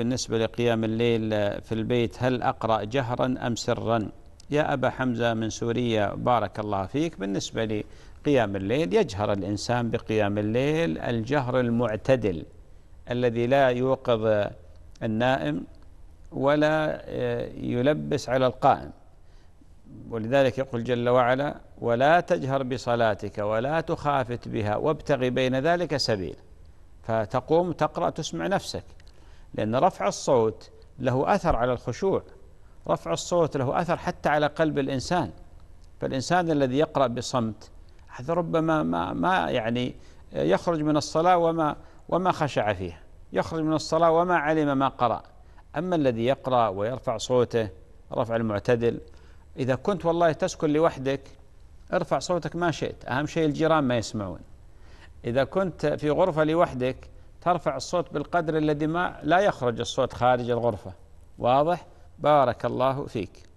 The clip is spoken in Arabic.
بالنسبة لقيام الليل في البيت هل أقرأ جهرا أم سرا يا أبا حمزة من سوريا بارك الله فيك بالنسبة لقيام الليل يجهر الإنسان بقيام الليل الجهر المعتدل الذي لا يوقظ النائم ولا آه، يلبس على القائم ولذلك يقول جل وعلا ولا تجهر بصلاتك ولا تخافت بها وابتغي بين ذلك سبيلا فتقوم تقرأ تسمع نفسك لأن رفع الصوت له أثر على الخشوع رفع الصوت له أثر حتى على قلب الإنسان فالإنسان الذي يقرأ بصمت هذا ربما ما, ما يعني يخرج من الصلاة وما وما خشع فيها يخرج من الصلاة وما علم ما قرأ أما الذي يقرأ ويرفع صوته رفع المعتدل إذا كنت والله تسكن لوحدك ارفع صوتك ما شئت أهم شيء الجيران ما يسمعون إذا كنت في غرفة لوحدك ترفع الصوت بالقدر الذي ما لا يخرج الصوت خارج الغرفة واضح بارك الله فيك